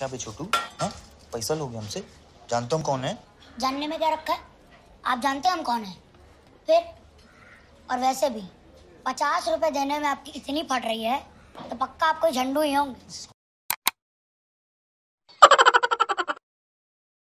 क्या बे छोटू हाँ पैसा लोगे हमसे जानते हम कौन है जानने में क्या रखा है आप जानते हम कौन है फिर और वैसे भी पचास रुपए देने में आपकी इतनी फट रही है तो पक्का आप कोई झंडू ही होंगे